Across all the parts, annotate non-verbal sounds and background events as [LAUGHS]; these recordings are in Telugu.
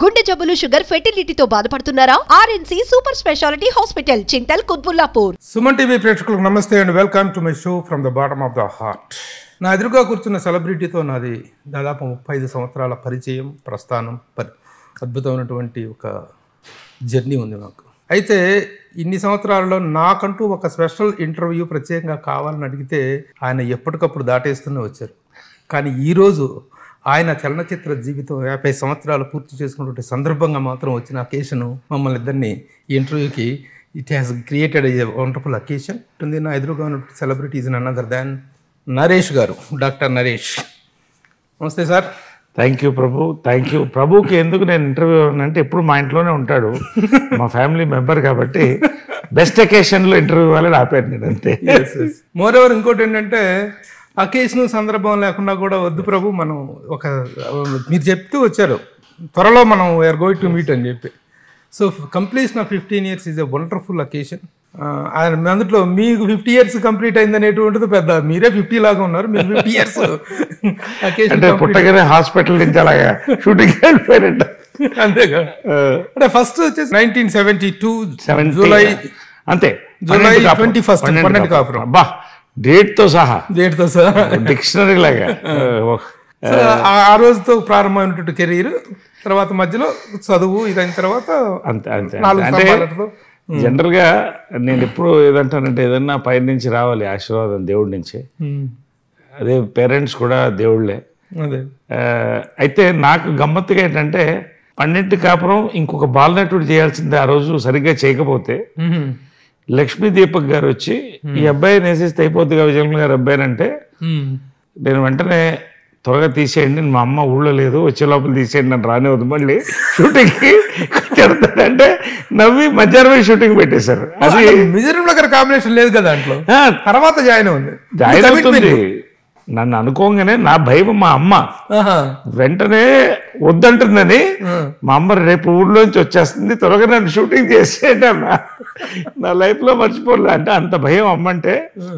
గుండె జబ్బులు షుగర్ ఫెర్టిలిటీతో బాధపడుతున్నారా RNC super speciality hospital Chintal Qutbullapur Suman TV ప్రేక్షకులకు నమస్తే and welcome to my show from the bottom of the heart నా ఎదురుగా కూర్చున్న సెలబ్రిటీతో నాది దాదాపు ముప్పై ఐదు సంవత్సరాల పరిచయం ప్రస్థానం పరి అద్భుతమైనటువంటి ఒక జర్నీ ఉంది నాకు అయితే ఇన్ని సంవత్సరాల్లో నాకంటూ ఒక స్పెషల్ ఇంటర్వ్యూ ప్రత్యేకంగా కావాలని అడిగితే ఆయన ఎప్పటికప్పుడు దాటేస్తూనే వచ్చారు కానీ ఈరోజు ఆయన చలనచిత్ర జీవితం యాభై సంవత్సరాలు పూర్తి చేసుకున్నటువంటి సందర్భంగా మాత్రం వచ్చిన అకేషను మమ్మల్ని ఇద్దరిని ఈ ఇంటర్వ్యూకి it has created a wonderful occasion ఉంది నా ఎదురుగా ఉన్న celebrities an another than Naresh garu doctor Naresh నమస్తే sir thank you Prabhu thank you ప్రభుకి ఎందుకు నేను ఇంటర్వ్యూ అంటే ఎప్పుడు మా ఇంట్లోనే ఉంటాడు మా ఫ్యామిలీ మెంబర్ కాబట్టి బెస్ట్ అకేషన్లో ఇంటర్వ్యూ ఇవ్వాలని ఆపాడు నేను అంతే మోర్ ఓవర్ ఇంకోటి ఏంటంటే అకేషన్ సందర్భం లేకుండా కూడా వద్దు ప్రభు మనం ఒక మీరు చెప్తూ వచ్చారు త్వరలో మనం వేఆర్ గోయింగ్ టు మీట్ అని చెప్పి so completion of fifteen years is a wonderful occasion ఆయన అందులో మీకు ఫిఫ్టీ ఇయర్స్ కంప్లీట్ అయింది అనేటువంటిది పెద్ద మీరే ఫిఫ్టీ లాగా ఉన్నారు మీరు ఫిఫ్టీ ఇయర్స్ అంటే పుట్టగానే హాస్పిటల్ నుంచి అలాగా షూటింగ్ వెళ్ళిపోయారంట అంతేగా అంటే ఫస్ట్ వచ్చేసి నైన్టీన్ సెవెంటీ టూ జూలై అంతే జూలై ట్వంటీ ఫస్ట్ పన్నెండు కాపురం బా డేట్తో సహా డేట్తో సహా డిక్షనరీ లాగా [LAUGHS] ఆ రోజుతో ప్రారంభమైనటువంటి కెరీర్ తర్వాత మధ్యలో చదువు ఇదైన తర్వాత అంతే అంతే అంటే జనరల్గా నేను ఎప్పుడు ఏదంటానంటే ఏదన్నా పైన నుంచి రావాలి ఆశీర్వాదం దేవుడి నుంచి అదే పేరెంట్స్ కూడా దేవుళ్ళే అయితే నాకు గమ్మత్తుగా ఏంటంటే పన్నెండు కాపురం ఇంకొక బాలనటువంటి చేయాల్సిందే ఆ రోజు సరిగ్గా చేయకపోతే లక్ష్మీ దీపక్ గారు వచ్చి ఈ hmm. అబ్బాయి నేసేస్తే అయిపోద్దిగా విజయలక్ష్మి గారు అబ్బాయి అంటే hmm. నేను వెంటనే త్వరగా తీసేయండి మా అమ్మ ఊళ్ళో లేదు వచ్చే లోపల తీసేయండి నన్ను రానివ్వదు మళ్ళీ షూటింగ్కి తిడతాడంటే నవ్వి మధ్యాహ్నం షూటింగ్ పెట్టేశారు అది మిజరం దగ్గర కాంబినేషన్ లేదు కదా దాంట్లో తర్వాత జాయిన్ అవుతుంది జాయిన్ అవుతుంది నన్ను అనుకోగానే నా భయం మా అమ్మ వెంటనే వద్దంటుందని మా అమ్మ రేపు ఊళ్ళోంచి వచ్చేస్తుంది త్వరగా నన్ను షూటింగ్ అమ్మా నా లైఫ్లో మర్చిపోలే అంటే అంత భయం అమ్మంటే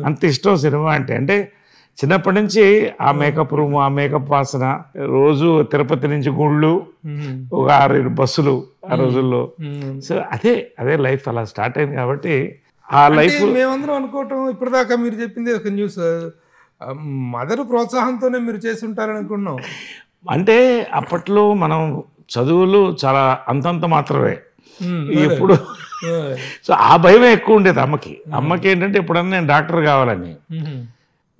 అంత ఇష్టం సినిమా అంటే అంటే చిన్నప్పటి నుంచి ఆ మేకప్ రూమ్ ఆ మేకప్ వాసన రోజు తిరుపతి నుంచి గుళ్ళు ఒక ఆరేడు బస్సులు ఆ రోజుల్లో సో అదే అదే లైఫ్ అలా స్టార్ట్ అయింది కాబట్టి ఆ లైఫ్ మేమందరం అనుకోవటం ఇప్పటిదాకా మీరు చెప్పింది ఒక న్యూస్ మదర్ ప్రోత్సాహంతోనే మీరు చేసి ఉంటారనుకున్నాం అంటే అప్పట్లో మనం చదువులు చాలా అంతంత మాత్రమే ఎప్పుడు సో ఆ భయం ఎక్కువ ఉండేది అమ్మకి అమ్మకి ఏంటంటే ఎప్పుడన్నా నేను డాక్టర్ కావాలని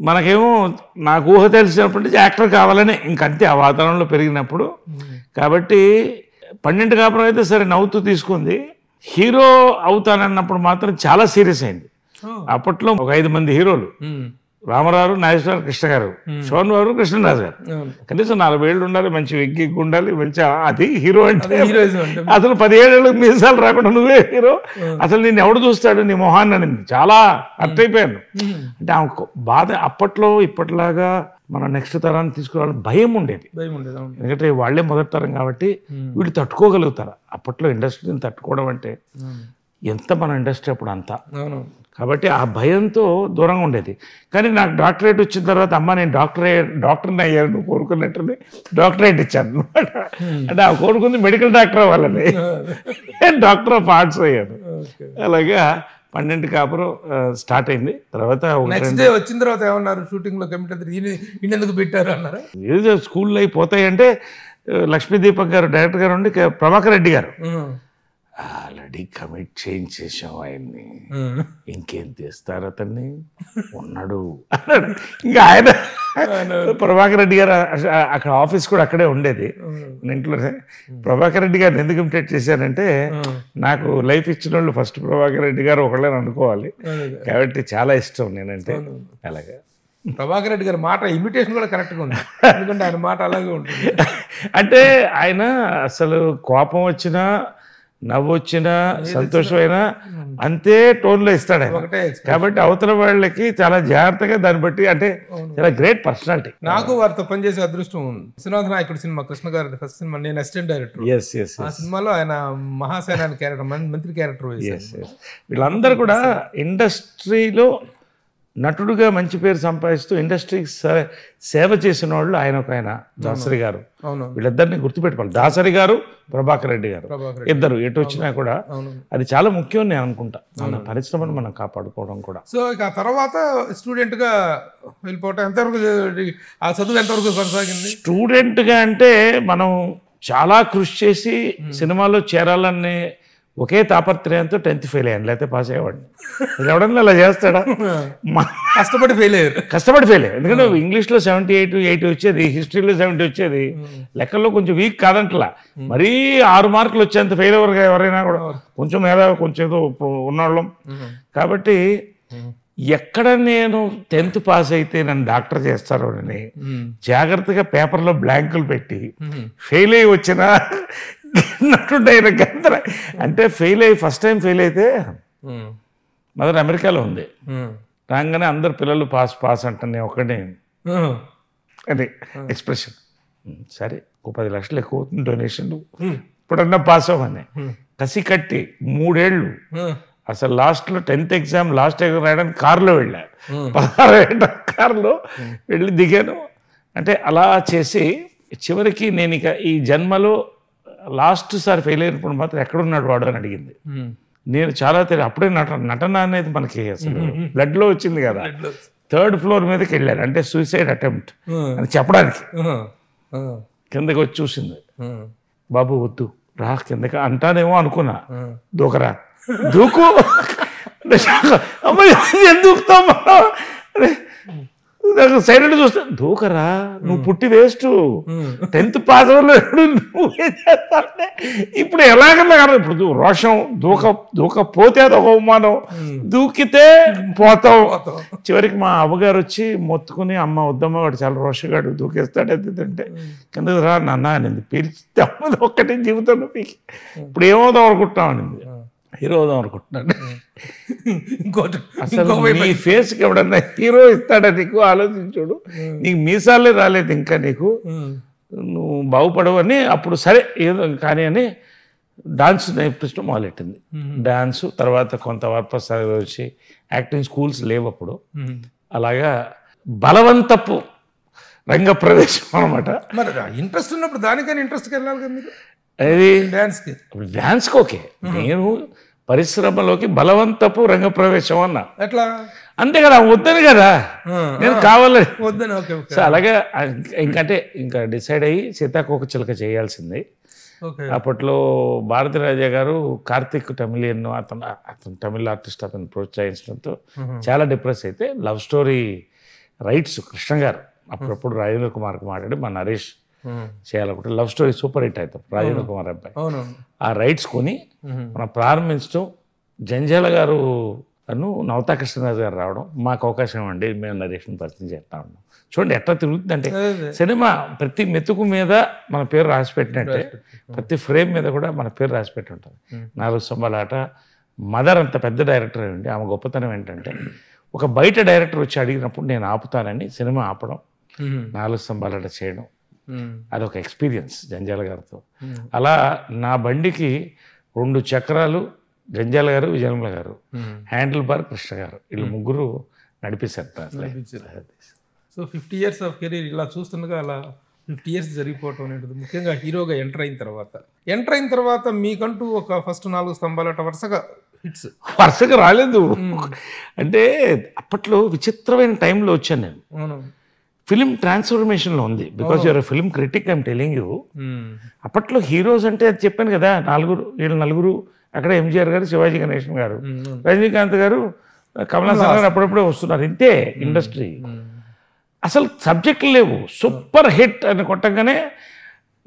మనకేమో నాకు ఊహ తెలిసినప్పుడు యాక్టర్ కావాలని ఇంకంతే ఆ వాతావరణంలో పెరిగినప్పుడు కాబట్టి పన్నెండు కాపురం అయితే సరే నవ్వుతూ తీసుకుంది హీరో అవుతానన్నప్పుడు మాత్రం చాలా సీరియస్ అయింది అప్పట్లో ఒక ఐదు మంది హీరోలు రామారావు నాగేశ్వర కృష్ణ గారు శోభన్ గారు కృష్ణరాజు గారు కనీసం నలభై ఏళ్ళు ఉండాలి మంచి వెగ్గి ఉండాలి మంచి అది హీరో అంటే అసలు పదిహేడేళ్ళు మీసాలు రాకుండా నువ్వే హీరో అసలు నేను ఎవడు చూస్తాడు నీ మొహాన్ని అనింది చాలా అర్థ అయిపోయాను అంటే ఆమె బాధ అప్పట్లో ఇప్పటిలాగా మన నెక్స్ట్ తరాన్ని తీసుకురావాలని భయం ఉండేది ఎందుకంటే వాళ్లే మొదటి తరం కాబట్టి వీళ్ళు తట్టుకోగలుగుతారు అప్పట్లో ఇండస్ట్రీని తట్టుకోవడం అంటే ఎంత మన ఇండస్ట్రీ అప్పుడు అంతా కాబట్టి ఆ భయంతో దూరంగా ఉండేది కానీ నాకు డాక్టరేట్ వచ్చిన తర్వాత అమ్మ నేను డాక్టర్ డాక్టర్ని అయ్యాను నువ్వు కోరుకున్నట్టుని డాక్టరేట్ ఇచ్చాను అనమాట hmm. అంటే ఆ కోరుకుంది మెడికల్ డాక్టర్ అవ్వాలని [LAUGHS] నేను డాక్టర్ ఆఫ్ ఆర్ట్స్ అయ్యాను అలాగా పన్నెండు కాపురం స్టార్ట్ అయింది తర్వాత వచ్చిన తర్వాత ఏమన్నారు షూటింగ్లో కమిటీ ఎందుకు పెట్టారు అన్నారు ఏదో స్కూల్లో అయిపోతాయి అంటే గారు డైరెక్టర్ గారు ఉండి ప్రభాకర్ రెడ్డి గారు hmm. ఆల్రెడీ కమిట్ చేయించేసాం ఆయన్ని ఇంకేం తీస్తారు అతన్ని ఉన్నాడు అన్నాడు ఇంకా ఆయన ప్రభాకర్ రెడ్డి గారు అక్కడ ఆఫీస్ కూడా అక్కడే ఉండేది ఇంట్లో ప్రభాకర్ రెడ్డి గారిని ఎందుకు ఇంటెక్ట్ చేశానంటే నాకు లైఫ్ ఇచ్చిన వాళ్ళు ఫస్ట్ ప్రభాకర్ రెడ్డి గారు ఒకళ్ళని అనుకోవాలి కాబట్టి చాలా ఇష్టం నేనంటే అలాగా ప్రభాకర్ రెడ్డి గారి మాట ఇమిటేషన్ కూడా కరెక్ట్గా ఉంది ఎందుకంటే ఆయన మాట అలాగే ఉంటుంది అంటే ఆయన అసలు కోపం వచ్చినా నవ్వొచ్చినా సంతోషమైనా అంతే టోన్లో ఇస్తాడు ఆయన కాబట్టి అవతల వాళ్ళకి చాలా జాగ్రత్తగా దాన్ని బట్టి అంటే చాలా గ్రేట్ పర్సనాలిటీ నాకు వారితో పనిచేసే అదృష్టం విశ్వనాథ్ నాయకుడు cinema Krishna garu first cinema నేను అసిస్టెంట్ డైరెక్టర్ ఎస్ ఎస్ ఆ సినిమాలో ఆయన మహాసేనాని క్యారెక్టర్ మంత్రి క్యారెక్టర్ ఎస్ వీళ్ళందరూ కూడా ఇండస్ట్రీలో నటుడుగా మంచి పేరు సంపాదిస్తూ ఇండస్ట్రీకి సేవ చేసిన వాళ్ళు ఆయన ఒక ఆయన దాసరి గారు వీళ్ళిద్దరిని గుర్తుపెట్టుకోవాలి దాసరి గారు ప్రభాకర్ రెడ్డి గారు ఇద్దరు ఎటు వచ్చినా కూడా అది చాలా ముఖ్యం నేను అనుకుంటా మన పరిశ్రమను మనం కాపాడుకోవడం కూడా సో ఇక తర్వాత స్టూడెంట్గా వెళ్ళిపోవటం ఎంతవరకు ఆ చదువు ఎంతవరకు కొనసాగింది స్టూడెంట్గా అంటే మనం చాలా కృషి చేసి సినిమాలో చేరాలనే ఒకే తాపత్రయంతో టెన్త్ ఫెయిల్ అయ్యాను లేకపోతే పాస్ అయ్యేవాడిని ఎవడన్నా అలా చేస్తాడా కష్టపడి ఫెయిల్ అయ్యారు కష్టపడి ఫెయిల్ అయ్యారు ఎందుకంటే ఇంగ్లీష్లో సెవెంటీ ఎయిట్ ఎయిట్ వచ్చేది హిస్టరీలో సెవెంటీ వచ్చేది లెక్కల్లో కొంచెం వీక్ కాదంటలా మరీ ఆరు మార్కులు వచ్చేంత ఫెయిల్ అవ్వరు ఎవరైనా కూడా కొంచెం ఏదో కొంచెం ఏదో ఉన్నవాళ్ళం కాబట్టి ఎక్కడ నేను టెన్త్ పాస్ అయితే నన్ను డాక్టర్ చేస్తారు అని జాగ్రత్తగా పేపర్లో బ్లాంకులు పెట్టి ఫెయిల్ అయ్యి వచ్చినా ఉన్నట్టుంటే ఆయనకి అంటే ఫెయిల్ అయ్యి ఫస్ట్ టైం ఫెయిల్ అయితే మదర్ అమెరికాలో ఉంది రాగానే అందరు పిల్లలు పాస్ పాస్ అంటున్నాయి ఒక్కడే అది ఎక్స్ప్రెషన్ సరే ఒక పది లక్షలు ఎక్కువ అవుతుంది డొనేషన్ ఇప్పుడన్నా పాస్ అవ్వని కసి కట్టి మూడేళ్ళు అసలు లాస్ట్లో టెన్త్ ఎగ్జామ్ లాస్ట్ ఎగ్జామ్ రాయడానికి కారులో వెళ్ళా పదహారు కారులో వెళ్ళి దిగాను అంటే అలా చేసి చివరికి నేను ఇక ఈ జన్మలో లాస్ట్ సార్ ఫెయిల్ అయినప్పుడు మాత్రం ఎక్కడున్నాడు వాడు అని అడిగింది నేను చాలా తెలియదు అప్పుడే నటన నటన అనేది మనకి అసలు బ్లడ్లో వచ్చింది కదా థర్డ్ ఫ్లోర్ మీదకి వెళ్ళారు అంటే సూసైడ్ అటెంప్ట్ అని చెప్పడానికి కిందకి వచ్చి చూసింది బాబు వద్దు రా కిందకి అంటానేమో అనుకున్నా దూకరా దూకు [LAUGHS] అమ్మ ఎందుకు నాకు సైలెంట్ చూస్తే దూకరా నువ్వు పుట్టి వేస్ట్ టెన్త్ పాస్ నువ్వే ఇప్పుడు ఎలాగన్నా కాదు ఇప్పుడు రోషం దూక దూకపోతే అది ఒక అవమానం దూకితే పోతాం చివరికి మా అవ్వగారు వచ్చి మొత్తుకుని అమ్మ వద్దమ్మ వాడు చాలా రోషగాడు దూకేస్తాడు అంటే కింద రా నాన్న అనేది పిలిచి అమ్మది ఒక్కటే జీవితంలో మీకు ఇప్పుడు ఏమవుదాం అనుకుంటామని హీరో అవుదాం అనుకుంటున్నాను ఇంకోటి అసలు నీ ఫేస్కి ఎవడన్నా హీరో ఇస్తాడా నీకు ఆలోచించుడు నీకు మీసాలే రాలేదు ఇంకా నీకు నువ్వు బాగుపడవని అప్పుడు సరే ఏదో కానీ అని డాన్స్ నేర్పించడం మొదలెట్టింది డాన్స్ తర్వాత కొంత వర్పస్ వచ్చి యాక్టింగ్ స్కూల్స్ లేవు అప్పుడు అలాగా బలవంతపు రంగ ప్రవేశం అనమాట మరి ఇంట్రెస్ట్ ఉన్నప్పుడు దానికైనా ఇంట్రెస్ట్కి వెళ్ళాలి కదా మీరు అది డ్యాన్స్కి డ్యాన్స్కి ఓకే నేను పరిశ్రమలోకి బలవంతపు రంగప్రవేశం అన్న ఎట్లా అంతే కదా వద్దని కదా నేను కావాలని వద్దని సో అలాగే ఇంకంటే ఇంకా డిసైడ్ అయ్యి సీతాకోక చిలక చేయాల్సింది అప్పట్లో భారతి రాజా గారు కార్తిక్ తమిళియన్ అతను అతను తమిళ ఆర్టిస్ట్ అతను ప్రోత్సహించడంతో చాలా డిప్రెస్ అయితే లవ్ స్టోరీ రైట్స్ కృష్ణ గారు అప్పుడప్పుడు రాజేంద్ర కుమార్కి మాట్లాడి మా నరేష్ చేయాలనుకుంటే లవ్ స్టోరీ సూపర్ హిట్ అవుతాం రాజేంద్ర కుమార్ అబ్బాయి ఆ రైట్స్ కొని మనం ప్రారంభించడం జంజాల గారు అను నవతా కృష్ణరాజు గారు రావడం మాకు అవకాశం అండి మేము నరేషన్ పరిచయం చేస్తా ఉన్నాం చూడండి ఎట్లా తిరుగుతుందంటే సినిమా ప్రతి మెతుకు మీద మన పేరు రాసి పెట్టినట్టే ప్రతి ఫ్రేమ్ మీద కూడా మన పేరు రాసి పెట్టి ఉంటుంది నాలుగు స్తంభాలాట మదర్ అంత పెద్ద డైరెక్టర్ అండి ఆమె గొప్పతనం ఏంటంటే ఒక బయట డైరెక్టర్ వచ్చి అడిగినప్పుడు నేను ఆపుతానని సినిమా ఆపడం నాలుగు స్తంభాలాట చేయడం Hmm. అదొక ఎక్స్పీరియన్స్ జంజాల గారితో hmm. అలా నా బండికి రెండు చక్రాలు జంజాల గారు విజయనమల గారు hmm. Handle bar Krishna garu వీళ్ళు ముగ్గురు నడిపేశారు so fifty years of career ఇలా చూస్తుండగా అలా ఫిఫ్టీ ఇయర్స్ జరిగిపోవటం అనేది ముఖ్యంగా హీరోగా ఎంటర్ అయిన తర్వాత ఎంటర్ అయిన తర్వాత మీకంటూ ఒక ఫస్ట్ నాలుగు స్తంభాలు అట వరుసగా హిట్స్ వరుసగా రాలేదు అంటే అప్పట్లో విచిత్రమైన టైంలో వచ్చాను నేను ఫిలిం ట్రాన్స్ఫర్మేషన్లో ఉంది because you're film critic I'm telling you అప్పట్లో హీరోస్ అంటే అది చెప్పాను కదా నలుగురు వీళ్ళు నలుగురు అక్కడ ఎంజీఆర్ గారు శివాజీ గణేషన్ గారు hmm, hmm. రజనీకాంత్ గారు కమలాసన్ గారు అప్పుడప్పుడే వస్తున్నారు ఇంతే hmm, ఇండస్ట్రీ అసలు సబ్జెక్టులు లేవు సూపర్ హిట్ అని కొట్టగానే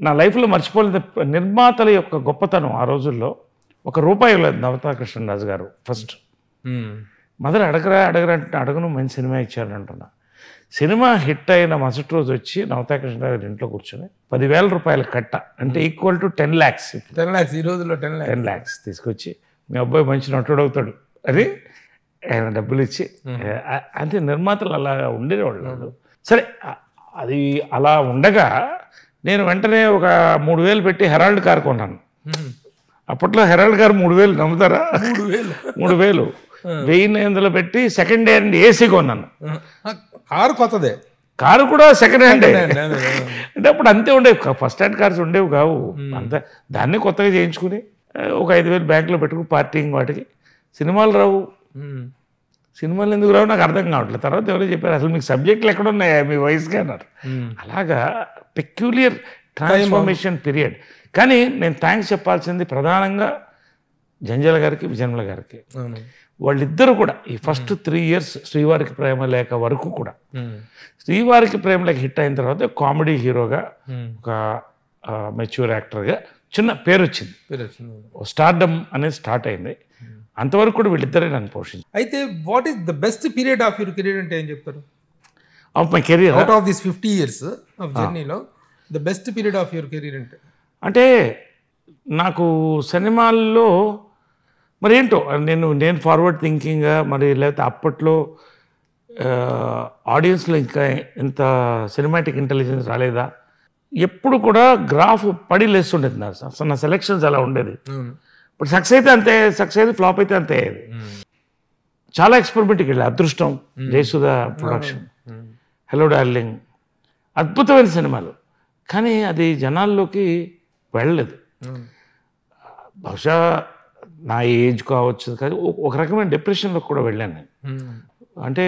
నా లైఫ్లో మర్చిపోలేదు నిర్మాతల యొక్క గొప్పతనం ఆ రోజుల్లో ఒక రూపాయి లేదు నవతా కృష్ణరాజు గారు ఫస్ట్ మదర్ అడగరా అడగరా అంటే అడగను మంచి సినిమా ఇచ్చారు అంటున్నా సినిమా హిట్ అయిన మరుసటి రోజు వచ్చి నవతా కృష్ణ గారి ఇంట్లో కూర్చొని పదివేల రూపాయలు కట్ట అంటే equal to ten lakhs ten lakhs ఈ రోజుల్లో టెన్ ల్యాక్స్ టెన్ ల్యాక్స్ తీసుకొచ్చి మీ అబ్బాయి మంచి నటుడు అవుతాడు అది ఆయన డబ్బులు ఇచ్చి అంటే నిర్మాతలు అలా ఉండేవాళ్ళు సరే అది అలా ఉండగా నేను వెంటనే ఒక మూడు వేలు పెట్టి హెరాల్డ్ కార్ కొన్నాను అప్పట్లో హెరాల్డ్ గారు మూడు వేలు నమ్ముతారా మూడు వేలు మూడు వేలు వెయ్యి వందలు పెట్టి సెకండ్ హ్యాండ్ ఏసీ కొన్నాను కారు కొత్తదే కారు కూడా సెకండ్ హ్యాండ్ అంటే అప్పుడు అంతే ఉండేవి ఫస్ట్ హ్యాండ్ కార్స్ ఉండేవి కావు అంత దాన్ని కొత్తగా చేయించుకుని ఒక ఐదు వేలు బ్యాంకులో పెట్టుకుని పార్టీంగ్ వాటికి సినిమాలు రావు సినిమాలు ఎందుకు రావు నాకు అర్థం కావట్లేదు తర్వాత ఎవరో చెప్పారు అసలు మీకు సబ్జెక్టులు ఎక్కడ ఉన్నాయా మీ వయసుగా అన్నారు అలాగా పెక్యులియర్ ట్రాన్స్ఫర్మేషన్ పీరియడ్ కానీ నేను థ్యాంక్స్ చెప్పాల్సింది ప్రధానంగా జంజల గారికి విజన్మల గారికి వాళ్ళిద్దరూ కూడా ఈ ఫస్ట్ త్రీ ఇయర్స్ శ్రీవారికి ప్రేమ లేక వరకు కూడా శ్రీవారికి ప్రేమ లేక హిట్ అయిన తర్వాత కామెడీ హీరోగా ఒక మెచ్యూర్ యాక్టర్గా చిన్న పేరు వచ్చింది స్టార్డమ్ అనేది స్టార్ట్ అయింది అంతవరకు కూడా వీళ్ళిద్దరే నన్ను పోషించి అయితే what is the best period of your career అంటే ఏం చెప్తారు of my career out of this fifty years of జర్నీలో the best period of your career అంటే అంటే నాకు సినిమాల్లో మరి ఏంటో నేను నేను ఫార్వర్డ్ థింకింగ్ మరి లేకపోతే అప్పట్లో ఆడియన్స్లో ఇంకా ఇంత సినిమాటిక్ ఇంటెలిజెన్స్ రాలేదా ఎప్పుడు కూడా గ్రాఫ్ పడి లేస్తుండేది నా అసలు నా సెలెక్షన్స్ అలా ఉండేది ఇప్పుడు సక్సెస్ అయితే అంతే సక్సెస్ అయితే ఫ్లాప్ అయితే అంతే అయ్యేది చాలా ఎక్స్పెరిమెంట్కి వెళ్ళి అదృష్టం జయసుధ ప్రొడక్షన్ హలో డార్లింగ్ అద్భుతమైన సినిమాలు కానీ అది జనాల్లోకి వెళ్ళలేదు బహుశా నా ఏజ్ కావచ్చు కానీ ఒక రకమైన డిప్రెషన్లోకి కూడా వెళ్ళాను నేను hmm. అంటే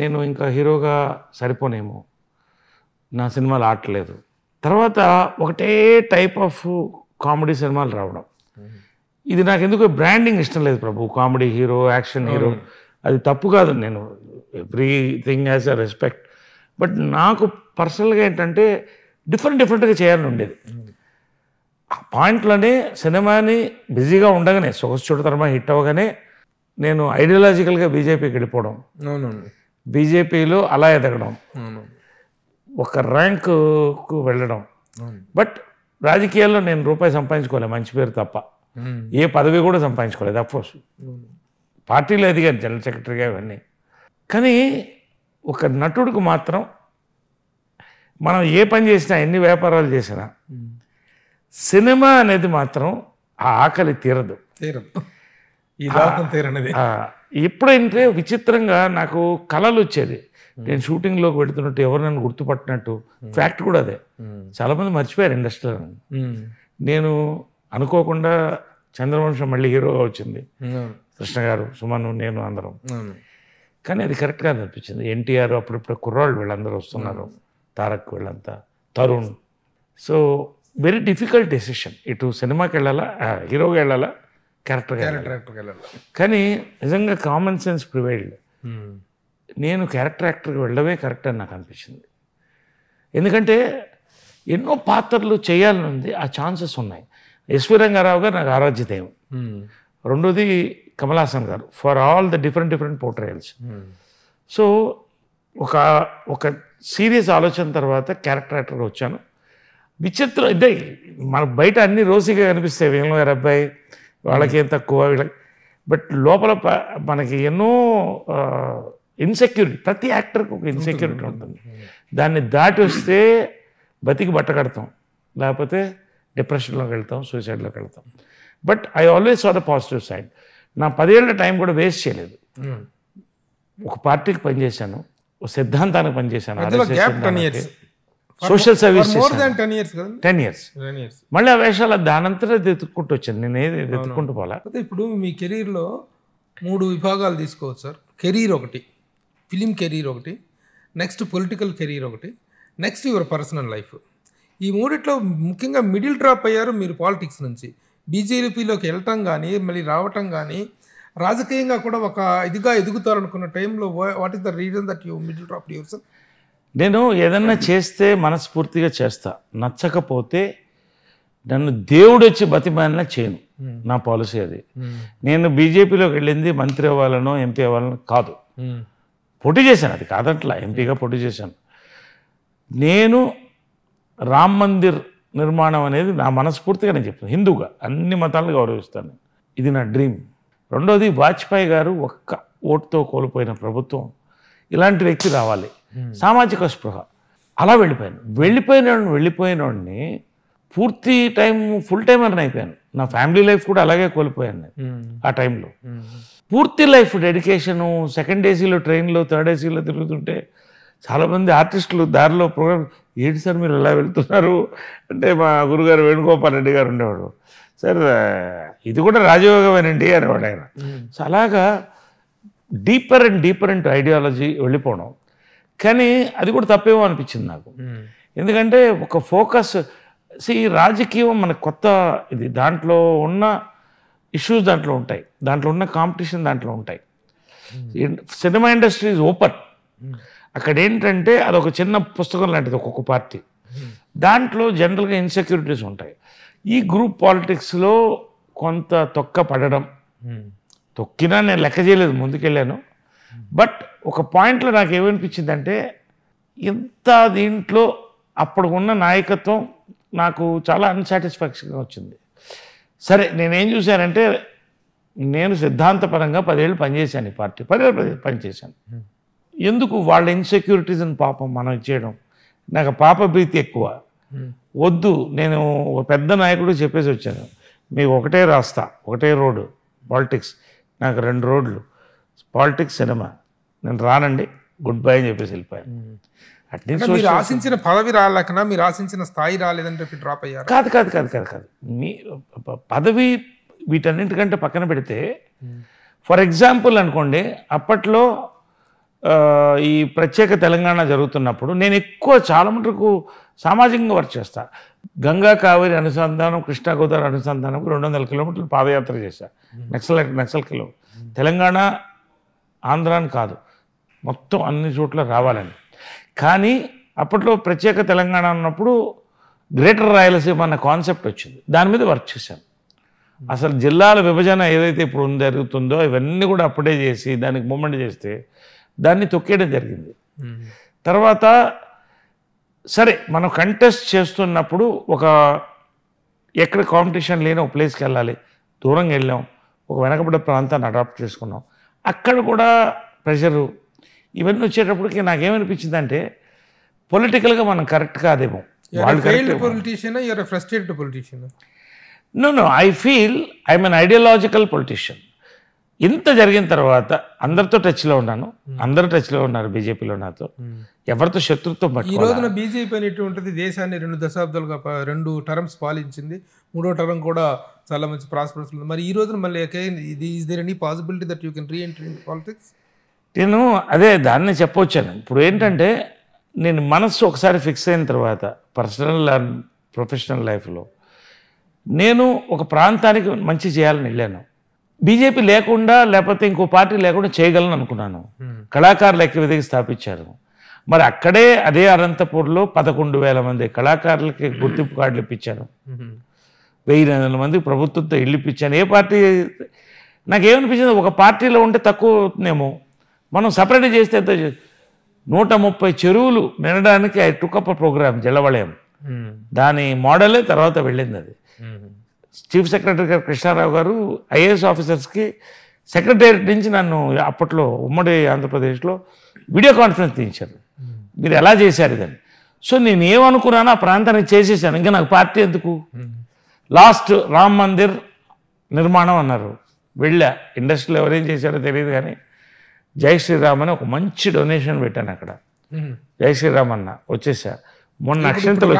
నేను ఇంకా హీరోగా సరిపోనేమో నా సినిమాలు ఆడలేదు తర్వాత ఒకటే టైప్ ఆఫ్ కామెడీ సినిమాలు రావడం hmm. ఇది నాకు ఎందుకు బ్రాండింగ్ ఇష్టం లేదు Prabhu comedy hero action hero అది తప్పు కాదు నేను everything as a respect but నాకు పర్సనల్గా ఏంటంటే డిఫరెంట్ డిఫరెంట్గా చేయాలని ఉండేది hmm. ఆ పాయింట్లోనే సినిమాని బిజీగా ఉండగానే సుఖచుడతరమ హిట్ అవ్వగానే నేను ఐడియాలజికల్గా బీజేపీకి వెళ్ళిపోవడం బీజేపీలో అలా ఎదగడం ఒక ర్యాంకుకు వెళ్ళడం బట్ రాజకీయాల్లో నేను రూపాయి సంపాదించుకోలేదు మంచి పేరు తప్ప ఏ పదవి కూడా సంపాదించుకోలేదు అఫ్కోర్స్ పార్టీలో ఎదిగాను జనరల్ సెక్రటరీగా ఇవన్నీ కానీ ఒక నటుడికి మాత్రం మనం ఏ పని చేసినా ఎన్ని వ్యాపారాలు చేసినా సినిమా అనేది మాత్రం ఆ ఆకలి తీరదు తీరదు తీరనిది ఎప్పుడంటే విచిత్రంగా నాకు కళలు వచ్చేది నేను షూటింగ్లోకి వెళుతున్నట్టు ఎవరు నన్ను గుర్తుపట్టినట్టు ఫ్యాక్ట్ కూడా అదే చాలామంది మర్చిపోయారు ఇండస్ట్రీలో నేను అనుకోకుండా చంద్రవంశం మళ్ళీ హీరోగా వచ్చింది కృష్ణ గారు సుమను నేను అందరం కానీ అది కరెక్ట్గా అనిపించింది ఎన్టీఆర్ అప్పుడప్పుడు కుర్రాళ్ళు వీళ్ళందరూ వస్తున్నారు తారక్ వీళ్ళంతా Tarun so very difficult decision ఇటు సినిమాకి వెళ్ళాలా హీరోగా వెళ్ళాలా క్యారెక్టర్గా వెళ్ళాలా కానీ నిజంగా కామన్ సెన్స్ ప్రివైల్డ్ నేను క్యారెక్టర్ యాక్టర్కి వెళ్ళవే కరెక్ట్ అని నాకు అనిపించింది ఎందుకంటే ఎన్నో పాత్రలు చేయాలని ఉంది ఆ ఛాన్సెస్ ఉన్నాయి ఎస్వి రంగారావు గారు నాకు ఆరాధ్య దైవం hmm. రెండోది Kamal Haasan garu for all the different different portrayals so ఒక ఒక సీరియస్ ఆలోచన తర్వాత క్యారెక్టర్ యాక్టర్గా వచ్చాను విచిత్రం అంటే మన బయట అన్ని రోజుగా కనిపిస్తాయి వేరే అబ్బాయి ఏం తక్కువ వీళ్ళకి బట్ లోపల మనకి ఎన్నో ఇన్సెక్యూరిటీ ప్రతి యాక్టర్కి ఒక ఇన్సెక్యూరిటీ ఉంటుంది దాన్ని దాటి వస్తే బతికి కడతాం లేకపోతే డిప్రెషన్లోకి వెళ్తాం సూసైడ్లోకి వెళ్తాం but I always are the positive side నా పదేళ్ల టైం కూడా వేస్ట్ చేయలేదు hmm. ఒక పార్టీకి పనిచేశాను ఒక సిద్ధాంతానికి పనిచేశాను సోషల్ సర్వీస్ టెన్ ఇయర్స్ మళ్ళీ ఆ వేషాలు దానంతటా ఎత్తుక్కుంటూ వచ్చింది నేను ఏది ఎత్తుక్కుంటూ పోలే ఇప్పుడు మీ కెరీర్లో మూడు విభాగాలు తీసుకోవచ్చు సార్ కెరీర్ ఒకటి ఫిలిం కెరీర్ ఒకటి నెక్స్ట్ పొలిటికల్ కెరీర్ ఒకటి నెక్స్ట్ యువర్ పర్సనల్ లైఫ్ ఈ మూడిట్లో ముఖ్యంగా మిడిల్ డ్రాప్ అయ్యారు మీరు పాలిటిక్స్ నుంచి బీజేపీలోకి వెళ్ళటం కానీ మళ్ళీ రావటం కానీ రాజకీయంగా కూడా ఒక ఇదిగా ఎదుగుతారనుకున్న టైంలో what is the reason that you middle drop yourself నేను ఏదన్నా చేస్తే మనస్ఫూర్తిగా చేస్తా నచ్చకపోతే నన్ను దేవుడు వచ్చి బతిమాలిన చేయను నా పాలసీ అది నేను బీజేపీలోకి వెళ్ళింది మంత్రి అవ్వాలనో ఎంపీ అవ్వాలనో కాదు పోటీ చేశాను అది కాదట్లా ఎంపీగా పోటీ చేశాను నేను రామ్ మందిర్ నిర్మాణం అనేది నా మనస్ఫూర్తిగా నేను చెప్తాను హిందూగా అన్ని మతాలను గౌరవిస్తాను ఇది నా డ్రీమ్ రెండోది వాజ్పేయి గారు ఒక్క ఓటుతో కోల్పోయిన ప్రభుత్వం ఇలాంటి వ్యక్తి రావాలి Hmm. సామాజిక స్పృహ అలా వెళ్ళిపోయాను వెళ్ళిపోయిన వాడిని పూర్తి టైం ఫుల్ టైం అని అయిపోయాను నా ఫ్యామిలీ లైఫ్ కూడా అలాగే కోల్పోయాను hmm. ఆ టైంలో hmm. పూర్తి లైఫ్ డెడికేషను సెకండ్ ఏసీలో ట్రైన్లో థర్డ్ ఏసీలో తిరుగుతుంటే చాలామంది ఆర్టిస్టులు దారిలో ప్రోగ్రామ్ ఏంటి సార్ మీరు ఎలా వెళ్తున్నారు అంటే మా గురుగారు వేణుగోపాల్ రెడ్డి గారు ఉండేవాడు సార్ ఇది కూడా రాజయోగమేనండి అనేవాడు ఆయన సో అలాగా deeper and deeper and ideology వెళ్ళిపోవడం కానీ అది కూడా తప్పేమో అనిపించింది నాకు ఎందుకంటే ఒక ఫోకస్ సి రాజకీయం మన కొత్త ఇది దాంట్లో ఉన్న ఇష్యూస్ దాంట్లో ఉంటాయి దాంట్లో ఉన్న కాంపిటీషన్ దాంట్లో ఉంటాయి సినిమా ఇండస్ట్రీ ఈజ్ ఓపెన్ అక్కడ ఏంటంటే అదొక చిన్న పుస్తకం లాంటిది ఒక్కొక్క పార్టీ దాంట్లో జనరల్గా ఇన్సెక్యూరిటీస్ ఉంటాయి ఈ గ్రూప్ పాలిటిక్స్లో కొంత తొక్క పడడం తొక్కినా నేను లెక్క చేయలేదు ముందుకెళ్ళాను బట్ ఒక పాయింట్లో నాకు ఏమనిపించిందంటే ఇంత దీంట్లో అప్పుడు ఉన్న నాయకత్వం నాకు చాలా అన్సాటిస్ఫాక్షన్గా వచ్చింది సరే నేనేం చూశానంటే నేను సిద్ధాంతపరంగా పదేళ్ళు పనిచేశాను ఈ పార్టీ పదేళ్ళు పనిచేశాను hmm. ఎందుకు వాళ్ళ ఇన్సెక్యూరిటీస్ని పాపం మనం చేయడం నాకు పాప భీతి ఎక్కువ hmm. వద్దు నేను ఒక పెద్ద నాయకుడు చెప్పేసి వచ్చాను మీకు ఒకటే రాస్తా ఒకటే రోడ్డు పాలిటిక్స్ నాకు రెండు రోడ్లు పాలిటిక్స్ సినిమా నేను రానండి గుడ్ బై అని చెప్పేసి వెళ్ళిపోయాను అట్లా మీరు ఆశించిన పదవి రాలేకనా మీరు ఆశించిన స్థాయి రాలేదని చెప్పి డ్రాప్ అయ్యారు కాదు కాదు కాదు కాదు కాదు మీ పదవి వీటన్నింటికంటే పక్కన పెడితే ఫర్ ఎగ్జాంపుల్ అనుకోండి అప్పట్లో ఈ ప్రత్యేక తెలంగాణ జరుగుతున్నప్పుడు నేను ఎక్కువ చాలా మటుకు సామాజికంగా వర్క్ చేస్తా గంగా కావేరి అనుసంధానం కృష్ణా గోదావరి అనుసంధానం రెండు వందల కిలోమీటర్లు పాదయాత్ర చేశా నక్సల్ నక్సల్ కిలో తెలంగాణ ఆంధ్రాని కాదు మొత్తం అన్ని చోట్ల రావాలని కానీ అప్పట్లో ప్రత్యేక తెలంగాణ ఉన్నప్పుడు గ్రేటర్ రాయలసీమ అన్న కాన్సెప్ట్ వచ్చింది దాని మీద వర్క్ చేశాను అసలు జిల్లాల విభజన ఏదైతే ఇప్పుడు జరుగుతుందో ఇవన్నీ కూడా అప్పుడే చేసి దానికి మూమెంట్ చేస్తే దాన్ని తొక్కేయడం జరిగింది తర్వాత సరే మనం కంటెస్ట్ చేస్తున్నప్పుడు ఒక ఎక్కడ కాంపిటీషన్ లేని ఒక ప్లేస్కి వెళ్ళాలి దూరంగా వెళ్ళాం ఒక వెనకబడ్డ ప్రాంతాన్ని అడాప్ట్ చేసుకున్నాం అక్కడ కూడా ప్రెషరు ఇవన్నీ వచ్చేటప్పటికి అంటే పొలిటికల్గా మనం కరెక్ట్ కాదేమో I feel I'm an ideological politician ఇంత జరిగిన తర్వాత అందరితో టచ్లో ఉన్నాను hmm. అందరు టచ్లో ఉన్నారు బీజేపీలో నాతో hmm. ఎవరితో శత్రుత్వం ఈ రోజున బీజేపీ అనేటువంటిది దేశాన్ని రెండు దశాబ్దాలుగా రెండు టర్మ్స్ పాలించింది మూడో టర్మ్ కూడా చాలా మంచి ప్రాస్పెక్ట్స్ ఉంది మరి ఈ రోజున మళ్ళీ ఇది is there any possibility that you can re entry in politics నేను అదే దాన్ని చెప్పవచ్చాను ఇప్పుడు ఏంటంటే నేను మనస్సు ఒకసారి ఫిక్స్ అయిన తర్వాత పర్సనల్ అండ్ ప్రొఫెషనల్ లైఫ్లో నేను ఒక ప్రాంతానికి మంచి చేయాలని వెళ్ళాను బీజేపీ లేకుండా లేకపోతే ఇంకో పార్టీ లేకుండా చేయగలను అనుకున్నాను hmm. కళాకారులు ఎక్కవిధికి స్థాపించారు మరి అక్కడే అదే అనంతపూర్లో పదకొండు వేల మంది కళాకారులకి గుర్తింపు కార్డులు ఇప్పించారు hmm. వెయ్యి వందల మంది ప్రభుత్వంతో ఇల్లిపించాను ఏ పార్టీ నాకేమనిపించింది ఒక పార్టీలో ఉంటే తక్కువ అవుతుందేమో మనం సపరేట్ చేస్తే ఎంత నూట ముప్పై చెరువులు నినడానికి ఐ టుకప్ ప్రోగ్రామ్ జలవలయం దాని మోడలే తర్వాత వెళ్ళింది అది చీఫ్ సెక్రటరీ గారు కృష్ణారావు గారు ఐఏఎస్ ఆఫీసర్స్కి సెక్రటరీ నుంచి నన్ను అప్పట్లో ఉమ్మడి ఆంధ్రప్రదేశ్లో వీడియో కాన్ఫరెన్స్ తీశారు మీరు ఎలా చేశారు దాన్ని సో నేను ఏమనుకున్నానో ఆ ప్రాంతానికి చేసేసాను ఇంకా నాకు పార్టీ ఎందుకు లాస్ట్ రామ్ మందిర్ నిర్మాణం అన్నారు వెళ్ళా ఇండస్ట్రీలో ఎవరేం చేశారో తెలియదు కానీ జై శ్రీరామ్ అని ఒక మంచి డొనేషన్ పెట్టాను అక్కడ జై శ్రీరామ్ అన్న వచ్చేసా మొన్న అక్షంతలు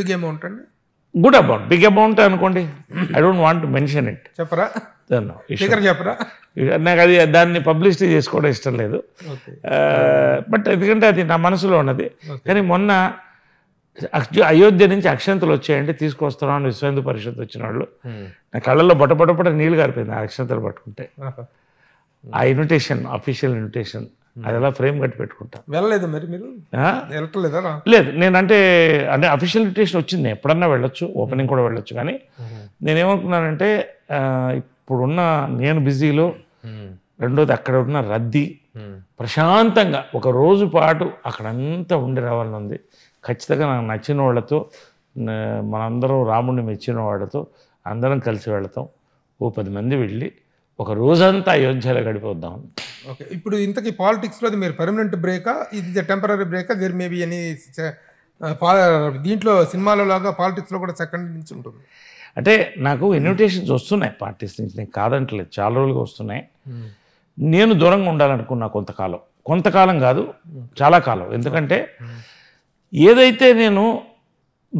బిగ్ అమౌంట్ అండి గుడ్ అమౌంట్ బిగ్ అమౌంట్ అనుకోండి I don't want mention it చెప్పరా చెప్పరా నాకు అది దాన్ని పబ్లిసిటీ చేసుకోవడం ఇష్టం లేదు బట్ ఎందుకంటే అది నా మనసులో ఉన్నది కానీ మొన్న అయోధ్య నుంచి అక్షంతలు వచ్చాయంటే తీసుకొస్తున్నాను అని విశ్వేందు పరిషత్ వచ్చిన వాళ్ళు నా కళ్ళల్లో బొటబొటపట నీళ్ళు గారిపోయింది ఆ అక్షంతలు పట్టుకుంటే ఆ ఇన్విటేషన్ అఫీషియల్ ఇన్విటేషన్ అది అలా ఫ్రేమ్ కట్టి పెట్టుకుంటా వెళ్ళలేదు మరి మీరు వెళ్ళలేదా లేదు నేనంటే అంటే అఫీషియల్ ఇన్విటేషన్ వచ్చింది ఎప్పుడన్నా వెళ్ళొచ్చు ఓపెనింగ్ కూడా వెళ్ళొచ్చు కానీ నేనేమనుకున్నానంటే ఇప్పుడున్న నేను బిజీలో రెండోది అక్కడ ఉన్న రద్దీ ప్రశాంతంగా ఒక రోజు పాటు అక్కడంతా ఉండి రావాలని ఉంది ఖచ్చితంగా నాకు నచ్చిన వాళ్ళతో మనందరం రాముడిని మెచ్చిన వాళ్ళతో అందరం కలిసి వెళతాం ఓ పది మంది వెళ్ళి ఒక రోజంతా అయోధ్యలో గడిపోద్దాం ఓకే ఇప్పుడు ఇంతకీ పాలిటిక్స్లో మీరు పర్మనెంట్ బ్రేకా ఇది టెంపరీ బ్రేకా దేర్ మేబీ అని దీంట్లో సినిమాలో లాగా పాలిటిక్స్లో కూడా సెకండ్ నుంచి ఉంటుంది అంటే నాకు ఇన్విటేషన్స్ వస్తున్నాయి పార్టీస్ నుంచి నేను కాదంటలేదు చాలా రోజులుగా వస్తున్నాయి నేను దూరంగా ఉండాలనుకున్నా కొంతకాలం కొంతకాలం కాదు చాలా కాలం ఎందుకంటే ఏదైతే నేను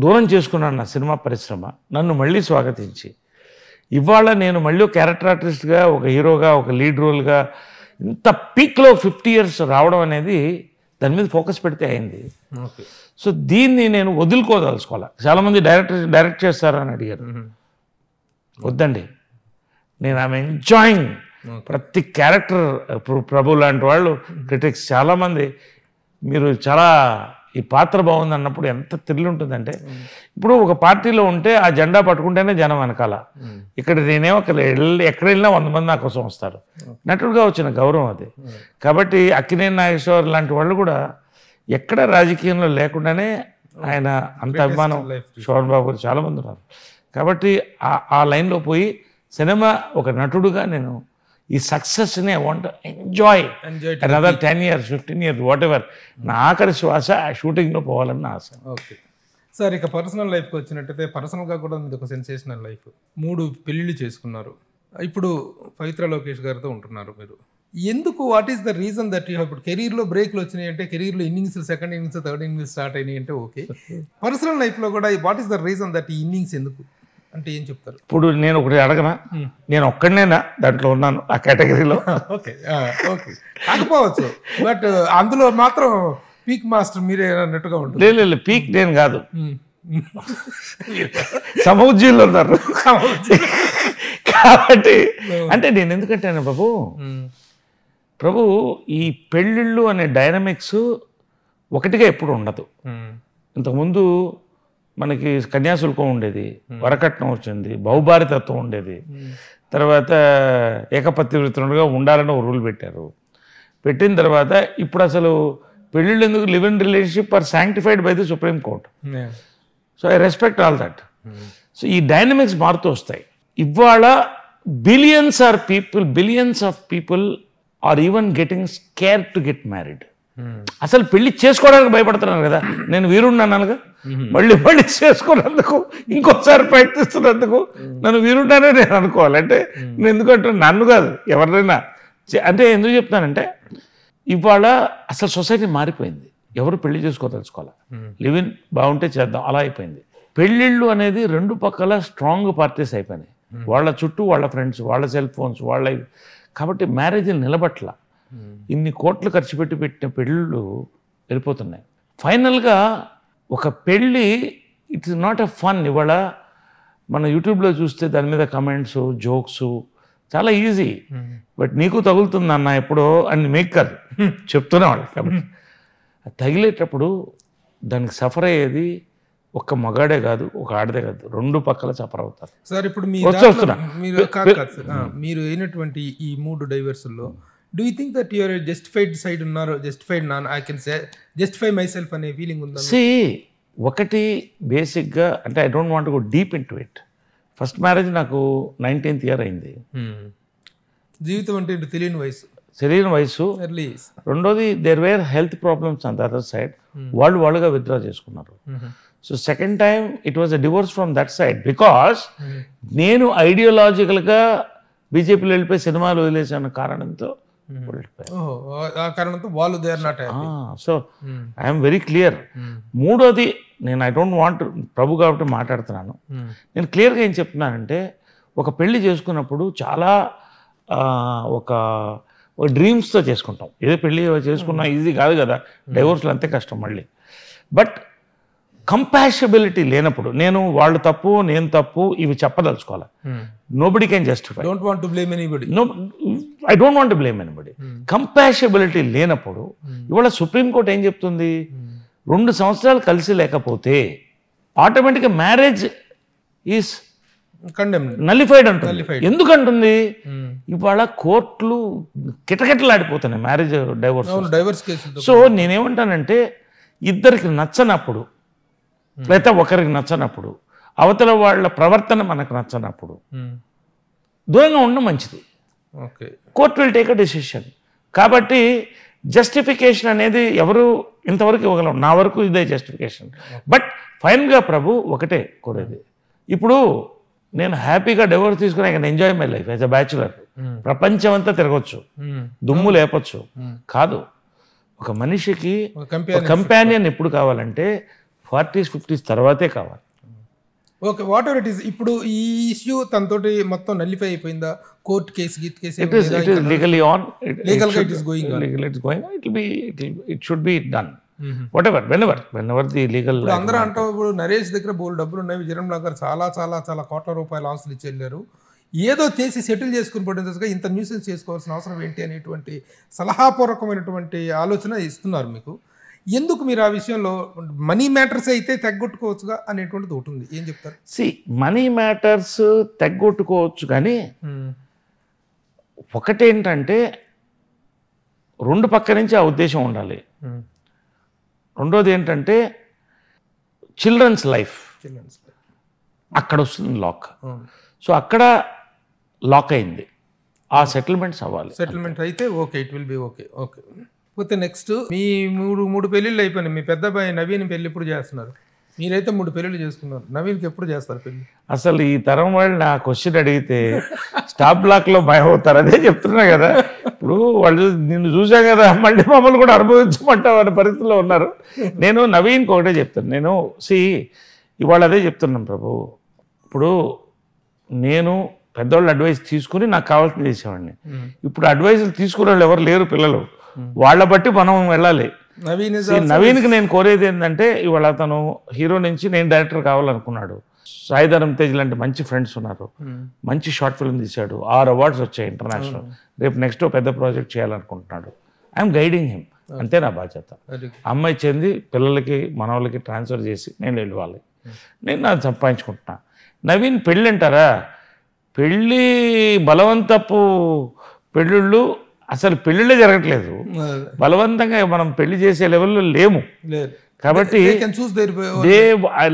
దూరం చేసుకున్నాను నా సినిమా పరిశ్రమ నన్ను మళ్ళీ స్వాగతించి ఇవాళ నేను మళ్ళీ క్యారెక్టర్ ఆర్టిస్ట్గా ఒక హీరోగా ఒక లీడ్ రోల్గా ఇంత పీక్లో ఫిఫ్టీ ఇయర్స్ రావడం అనేది దాని మీద ఫోకస్ పెడితే అయింది సో దీన్ని నేను వదులుకోదలుచుకోవాలి చాలామంది డైరెక్ట్ డైరెక్ట్ చేస్తారని అడిగారు వద్దండి నేను ఐమ్ ఎంజాయింగ్ ప్రతి క్యారెక్టర్ ప్రభు లాంటి వాళ్ళు క్రిటిక్స్ చాలామంది మీరు చాలా ఈ పాత్ర బాగుంది అన్నప్పుడు ఎంత థ్రిల్ ఉంటుందంటే ఇప్పుడు ఒక పార్టీలో ఉంటే ఆ జెండా పట్టుకుంటేనే జనం వెనకాల ఇక్కడ నేనేమో ఎక్కడ వెళ్ళినా వంద మంది నాకోసం కోసం వస్తారు నటుడుగా వచ్చిన గౌరవం అది కాబట్టి అక్కినేని నాగేశ్వర్ లాంటి వాళ్ళు కూడా ఎక్కడ రాజకీయంలో లేకుండానే ఆయన అంత అభిమానం శోభన్ బాబు గారు చాలామంది ఉన్నారు కాబట్టి ఆ లైన్లో పోయి సినిమా ఒక నటుడుగా నేను ఈ సక్సెస్ని వంట enjoy rather ten years fifteen years whatever నా ఆఖరి శ్వాస ఆ షూటింగ్లో పోవాలని ఆశ ఓకే సార్ ఇక పర్సనల్ లైఫ్కి వచ్చినట్టయితే పర్సనల్గా కూడా మీది ఒక సెన్సేషనల్ లైఫ్ మూడు పెళ్ళిళ్ళు చేసుకున్నారు ఇప్పుడు పవిత్ర లోకేష్ గారితో ఉంటున్నారు మీరు ఎందుకు what is the reason that you ఇప్పుడు కెరీర్లో బ్రేక్లు వచ్చినాయి అంటే కెరీర్లో innings second innings third innings start అయినాయి అంటే ఓకే పర్సనల్ లైఫ్లో కూడా what is the reason that ఈ ఇన్నింగ్స్ ఎందుకు అంటే ఏం చెప్తారు ఇప్పుడు నేను ఒకటి అడగనా నేను ఒక్కడనేనా దాంట్లో ఉన్నాను ఆ కేటగిరీలో [LAUGHS] ఓకే ఓకే కాకపోవచ్చు బట్ అందులో మాత్రం పీక్ మాస్టర్ మీరే అన్నట్టుగా ఉంటుంది లేదు లేదు పీక్ నేను కాదు సమౌజీలు ఉన్నారు కాబట్టి అంటే నేను ఎందుకంటాను ప్రభు ప్రభు ఈ పెళ్ళిళ్ళు అనే డైనమిక్స్ ఒకటిగా ఎప్పుడు ఉండదు ఇంతకుముందు మనకి కన్యాశుల్కం ఉండేది వరకట్నం వచ్చింది బహుభారితత్వం ఉండేది తర్వాత వృత్తులుగా ఉండాలని ఒక రూల్ పెట్టారు పెట్టిన తర్వాత ఇప్పుడు అసలు పెళ్ళిళ్ళు ఎందుకు live in relationship are sanctified by the supreme court so I respect all that so ఈ డైనమిక్స్ మారుతూ వస్తాయి ఇవాళ billions are people billions of people are even getting scare to get married అసలు పెళ్లి చేసుకోవడానికి భయపడుతున్నాను కదా నేను వీరుణ్ణి మళ్ళీ మళ్ళీ చేసుకున్నందుకు ఇంకోసారి ప్రయత్నిస్తున్నందుకు నన్ను వీరుండానే నేను అనుకోవాలి అంటే నేను ఎందుకంటే నన్ను కాదు ఎవరినైనా అంటే ఎందుకు చెప్తానంటే ఇవాళ అసలు సొసైటీ మారిపోయింది ఎవరు పెళ్లి చేసుకోదలుచుకోవాలి లివ్ ఇన్ బాగుంటే చేద్దాం అలా అయిపోయింది పెళ్ళిళ్ళు అనేది రెండు పక్కల స్ట్రాంగ్ పార్టీస్ అయిపోయినాయి వాళ్ళ చుట్టూ వాళ్ళ ఫ్రెండ్స్ వాళ్ళ సెల్ ఫోన్స్ వాళ్ళ కాబట్టి మ్యారేజీలు నిలబట్ల ఇన్ని కోట్లు ఖర్చు పెట్టి పెట్టిన పెళ్ళిళ్ళు వెళ్ళిపోతున్నాయి ఫైనల్గా ఒక పెళ్ళి ఇట్స్ నాట్ ఎ ఫన్ ఇవాళ మన యూట్యూబ్లో చూస్తే దాని మీద కమెంట్స్ జోక్స్ చాలా ఈజీ బట్ నీకు తగులుతుంది అన్న ఎప్పుడో అని మీకు కాదు చెప్తూనే వాళ్ళు కాబట్టి తగిలేటప్పుడు దానికి సఫర్ అయ్యేది ఒక్క మగాడే కాదు ఒక ఆడదే కాదు రెండు పక్కల సఫర్ అవుతారు సార్ ఇప్పుడు మీరు మీరు అయినటువంటి ఈ మూడు డైవర్సుల్లో do you think that your justified side ఉన్నారు justified non I can say justify myself అనే ఫీలింగ్ ఉంది సి ఒకటి బేసిక్గా అంటే I don't want go deep into it first marriage నాకు నైన్టీన్త్ ఇయర్ అయింది hmm. జీవితం అంటే తెలియని వయసు తెలియని వయసు రెండోది there were health problems on the other side వాళ్ళు వాళ్ళుగా విత్డ్రా చేసుకున్నారు so second time it was a divorce from that side because నేను ఐడియాలజికల్గా బీజేపీలో వెళ్ళిపోయి సినిమాలు వదిలేసాను కారణంతో Mm-hmm. కారణంతో వాళ్ళు సో ఐఎమ్ వెరీ క్లియర్ మూడోది నేను ఐ డోంట్ వాంట్ ప్రభు కాబట్టి మాట్లాడుతున్నాను mm. నేను క్లియర్గా ఏం చెప్తున్నానంటే ఒక పెళ్లి చేసుకున్నప్పుడు చాలా ఒక డ్రీమ్స్తో చేసుకుంటాం ఏదో పెళ్ళి చేసుకున్నా ఈజీ mm. కాదు కదా డైవోర్స్లు mm. అంతే కష్టం మళ్ళీ బట్ కంపాషబిలిటీ లేనప్పుడు నేను వాళ్ళు తప్పు నేను తప్పు ఇవి చెప్పదలుచుకోవాలి nobody can justify don't want to blame anybody no I don't want blame anybody compatibility లేనప్పుడు hmm. ఇవాళ సుప్రీంకోర్టు ఏం చెప్తుంది hmm. రెండు సంవత్సరాలు కలిసి లేకపోతే ఆటోమేటిక్గా మ్యారేజ్ ఈస్ నలిఫైడ్ అంటుంది ఎందుకంటుంది hmm. ఇవాళ కోర్టులు కిటకిటలాడిపోతున్నాయి మ్యారేజ్ డైవర్స్ డైవర్స్ సో నేనేమంటానంటే ఇద్దరికి నచ్చనప్పుడు లేదా ఒకరికి నచ్చనప్పుడు అవతల వాళ్ళ ప్రవర్తన మనకు నచ్చనప్పుడు దూరంగా ఉండడం మంచిది court will take a decision కాబట్టి జస్టిఫికేషన్ అనేది ఎవరు ఇంతవరకు ఇవ్వగలం నా వరకు ఇదే జస్టిఫికేషన్ బట్ ఫైన్గా ప్రభు ఒకటే కోరేది ఇప్పుడు నేను హ్యాపీగా డైవర్స్ తీసుకుని I can enjoy my life as a bachelor ప్రపంచం అంతా తిరగచ్చు దుమ్ము hmm. లేపచ్చు hmm. కాదు ఒక మనిషికి కంపానియన్ ఎప్పుడు కావాలంటే ఫార్టీస్ ఫిఫ్టీస్ తర్వాతే కావాలి okay whatever it is ఇప్పుడు ఈ ఇష్యూ తనతోటి మొత్తం నల్లిఫై అయిపోయిందా కోర్ట్ కేసు గీత్ case it is it is legally on it is going on legal it is going it be it should be done whatever whenever whenever the legal అందరూ అంటాం ఇప్పుడు నరేష్ దగ్గర బోల్ డబ్బులు ఉన్నాయి విజయరామ్ గారు చాలా చాలా చాలా కోట్ల రూపాయల ఆస్తులు ఇచ్చి వెళ్ళారు ఏదో చేసి సెటిల్ చేసుకుని పడిన ఇంత న్యూసెన్స్ చేసుకోవాల్సిన అవసరం ఏంటి అనేటువంటి సలహాపూర్వకమైనటువంటి ఆలోచన ఇస్తున్నారు మీకు ఎందుకు మీరు ఆ విషయంలో మనీ మ్యాటర్స్ అయితే తగ్గొట్టుకోవచ్చుగా అనేటువంటిది ఒకటి ఉంది ఏం చెప్తారు సి మనీ మ్యాటర్స్ తగ్గొట్టుకోవచ్చు కానీ ఒకటేంటంటే రెండు పక్క నుంచి ఆ ఉద్దేశం ఉండాలి రెండోది ఏంటంటే చిల్డ్రన్స్ లైఫ్ చిల్డ్రన్స్ అక్కడ వస్తుంది లాక్ సో అక్కడ లాక్ అయింది ఆ సెటిల్మెంట్స్ అవ్వాలి సెటిల్మెంట్ అయితే okay it will be okay okay పోతే నెక్స్ట్ మీ మూడు మూడు పెళ్ళిళ్ళు అయిపోయినాయి మీ పెద్ద అబ్బాయి నవీన్ పెళ్ళి ఇప్పుడు చేస్తున్నారు మీరైతే మూడు పెళ్ళిళ్ళు చేసుకున్నారు నవీన్కి ఎప్పుడు చేస్తారు పెళ్ళి అసలు ఈ తరం వాళ్ళు నా క్వశ్చన్ అడిగితే స్టాప్ బ్లాక్లో భయం అవుతారు అదే చెప్తున్నా కదా ఇప్పుడు వాళ్ళు నిన్ను చూసాం కదా మళ్ళీ మమ్మల్ని కూడా అనుభవించమంటా వాళ్ళ పరిస్థితిలో ఉన్నారు నేను నవీన్కి ఒకటే చెప్తాను నేను సి ఇవాళ అదే చెప్తున్నాను ప్రభు ఇప్పుడు నేను పెద్దవాళ్ళు అడ్వైస్ తీసుకుని నాకు కావాల్సింది చేసేవాడిని ఇప్పుడు అడ్వైస్లు తీసుకునే వాళ్ళు ఎవరు లేరు పిల్లలు Hmm. వాళ్ళ బట్టి మనం వెళ్ళాలి నవీన్కి నేను కోరేది ఏంటంటే ఇవాళ అతను హీరో నుంచి నేను డైరెక్టర్ కావాలనుకున్నాడు సాయిధరం తేజ్ లాంటి మంచి ఫ్రెండ్స్ ఉన్నారు hmm. మంచి షార్ట్ ఫిల్మ్ తీశాడు ఆరు అవార్డ్స్ వచ్చాయి ఇంటర్నేషనల్ hmm. రేపు నెక్స్ట్ పెద్ద ప్రాజెక్ట్ చేయాలనుకుంటున్నాడు ఐఎమ్ గైడింగ్ హిమ్ అంతే నా బాధ్యత అమ్మాయి చెంది పిల్లలకి మనవాళ్ళకి ట్రాన్స్ఫర్ చేసి నేను వెళ్ళవాలి నేను నా సంపాదించుకుంటున్నా నవీన్ పెళ్ళి అంటారా పెళ్ళి బలవంతపు పెళ్ళిళ్ళు అసలు పెళ్లిళ్ళే జరగట్లేదు బలవంతంగా మనం పెళ్లి చేసే లెవెల్లో లేము కాబట్టి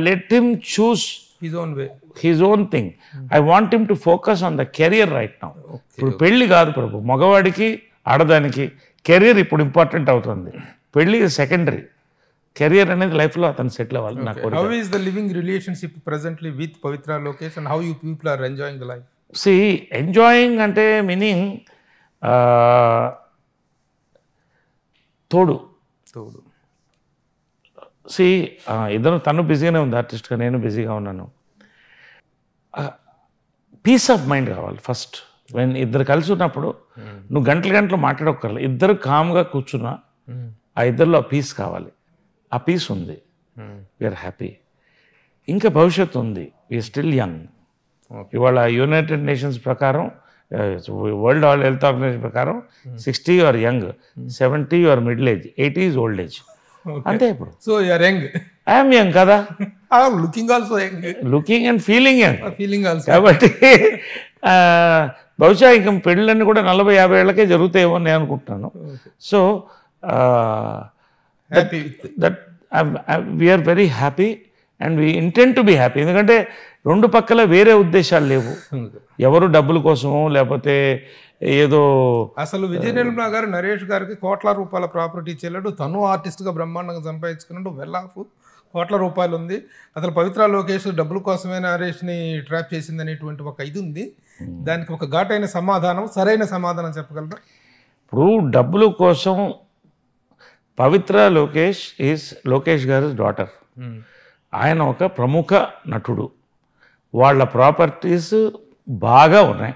let him choose his own way his own thing I want him to focus on the career right now ఇప్పుడు పెళ్లి కాదు ప్రభు మగవాడికి ఆడదానికి కెరియర్ ఇప్పుడు ఇంపార్టెంట్ అవుతుంది పెళ్లి సెకండరీ కెరియర్ అనేది లైఫ్లో అతను సెటిల్ అవ్వాలి నాకు how is the living relationship presently with Pavitra Lokesh and how you people are enjoying the life see enjoying అంటే మీనింగ్ తోడు తోడు సి ఇద్దరు తను బిజీగానే ఉంది ఆర్టిస్ట్గా నేను బిజీగా ఉన్నాను పీస్ ఆఫ్ మైండ్ కావాలి ఫస్ట్ వెన్ ఇద్దరు కలిసి ఉన్నప్పుడు నువ్వు గంటలు గంటలు మాట్లాడక్కర్లేదు ఇద్దరు కామ్గా కూర్చున్నా ఆ ఇద్దరిలో ఆ పీస్ కావాలి ఆ పీస్ ఉంది విఆర్ హ్యాపీ ఇంకా భవిష్యత్తు ఉంది విఆర్ స్టిల్ యంగ్ ఇవాళ యునైటెడ్ నేషన్స్ ప్రకారం వరల్డ్ ఆల్ హెల్త్ ఆర్గనైజేషన్ ప్రకారం sixty are young seventy are middle age eighty old age అంతే ఇప్పుడు so you're young I'm young కదా looking also young looking and feeling young feeling also కాబట్టి [LAUGHS] బహుశా ఇంకా పెళ్ళన్నీ కూడా నలభై యాభై ఏళ్ళకే జరుగుతాయేమో నేను అనుకుంటున్నాను so that we're very happy and we intent to be happy ఎందుకంటే రెండు పక్కల వేరే ఉద్దేశాలు లేవు ఎవరు డబ్బుల కోసమో లేకపోతే ఏదో అసలు విజయనిర్మల గారు నరేష్ గారికి కోట్ల రూపాయల ప్రాపర్టీ చెల్లడు తను ఆర్టిస్ట్గా బ్రహ్మాండంగా సంపాదించుకున్నాడు వెల్ కోట్ల రూపాయలు ఉంది అసలు పవిత్ర లోకేష్ డబ్బుల కోసమే నరేష్ని ట్రాప్ చేసింది అనేటువంటి ఒక ఇది ఉంది దానికి ఒక ఘాటైన సమాధానం సరైన సమాధానం చెప్పగలరా ఇప్పుడు డబ్బుల కోసం పవిత్ర లోకేష్ ఈజ్ లోకేష్ గారు డాటర్ ఆయన ఒక ప్రముఖ నటుడు వాళ్ళ ప్రాపర్టీస్ బాగా ఉన్నాయి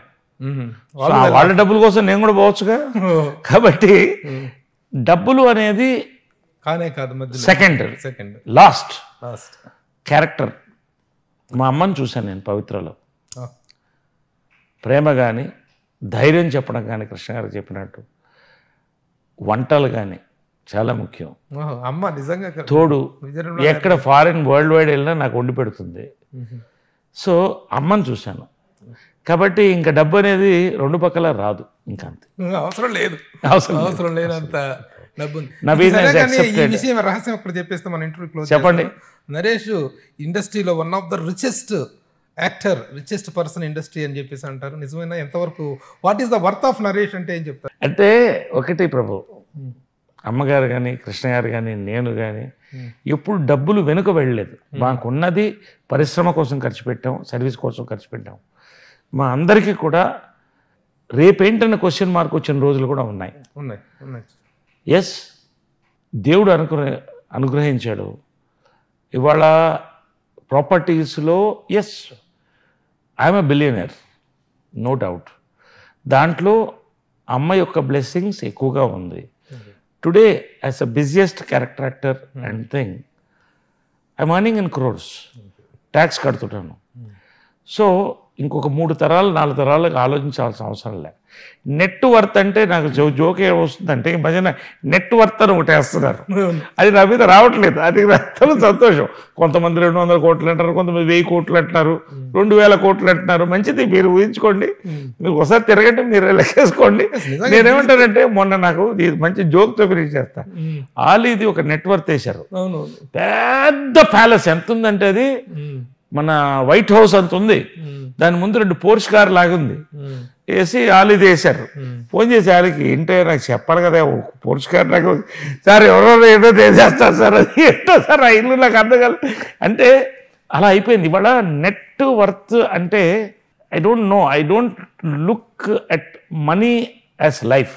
వాళ్ళ డబ్బుల కోసం నేను కూడా పోవచ్చుగా [LAUGHS] కాబట్టి డబ్బులు అనేది కానే కాదు second second last last character మా అమ్మని చూశాను నేను పవిత్రలో ప్రేమ కానీ ధైర్యం చెప్పడం కానీ కృష్ణ గారు చెప్పినట్టు వంటలు కానీ చాలా ముఖ్యం అమ్మ నిజంగా తోడు ఎక్కడ ఫారిన్ వరల్డ్ వైడ్ వెళ్ళినా నాకు వండి పెడుతుంది సో అమ్మని చూశాను కాబట్టి ఇంకా డబ్బు అనేది రెండు పక్కల రాదు ఇంకా అంతే అవసరం లేదు అవసరం అవసరం లేనంత విషయం రహస్యం ఇక్కడ చెప్పేస్తే మన ఇంటర్వ్యూ చెప్పండి నరేష్ ఇండస్ట్రీలో one of the richest actor richest person industry అని చెప్పేసి అంటారు నిజమైన ఎంతవరకు what is the worth of Naresh అంటే ఏం చెప్తారు అంటే ఒకటి ప్రభు అమ్మగారు కానీ కృష్ణ గారు కానీ నేను కానీ ఎప్పుడు డబ్బులు వెనుక వెళ్ళలేదు మాకున్నది పరిశ్రమ కోసం ఖర్చు పెట్టాం సర్వీస్ కోసం ఖర్చు పెట్టాం మా అందరికీ కూడా రేపేంటన్న క్వశ్చన్ మార్క్ వచ్చిన రోజులు కూడా ఉన్నాయి ఉన్నాయి ఎస్ దేవుడు అనుగ్ర అనుగ్రహించాడు ఇవాళ ప్రాపర్టీస్లో yes I'm a billionaire no doubt దాంట్లో అమ్మ యొక్క బ్లెస్సింగ్స్ ఎక్కువగా ఉంది Today, as a busiest character actor mm. and thing, I'm earning in crores. Hmm. Tax kadutanu. So, ఇంకొక మూడు తరాలు నాలుగు తరాలకు ఆలోచించాల్సిన అవసరం లే నెట్ వర్త్ అంటే నాకు జో జోకే వస్తుందంటే ఈ మధ్యన నెట్ వర్త్ అని ఒకటి వేస్తున్నారు అది నా మీద రావట్లేదు అది అసలు సంతోషం కొంతమంది రెండు వందల కోట్లు అంటారు కొంతమంది వెయ్యి కోట్లు అంటున్నారు రెండు వేల కోట్లు అంటున్నారు మంచిది మీరు ఊహించుకోండి మీరు ఒకసారి తిరగండి మీరు లెక్కేసుకోండి నేనేమంటానంటే మొన్న నాకు ఇది మంచి జోక్తో ఫినిష్ చేస్తా ఆలీది ఒక నెట్వర్క్ వేశారు పెద్ద ప్యాలెస్ ఎంత ఉందంటే అది మన వైట్ హౌస్ అంత ఉంది దాని ముందు రెండు పోర్స్ కార్ లాగుంది వేసి వాళ్ళు ఇది వేశారు ఫోన్ చేసి వాళ్ళకి ఏంటో నాకు చెప్పాలి కదా పోర్స్ కార్ నాకు సార్ ఎవరెవరు ఏదో చేసేస్తారు సార్ అది ఏంటో సార్ ఆ ఇల్లు నాకు అర్థం కాదు అంటే అలా అయిపోయింది ఇవాళ నెట్ వర్త్ అంటే I don't know I don't look at money as life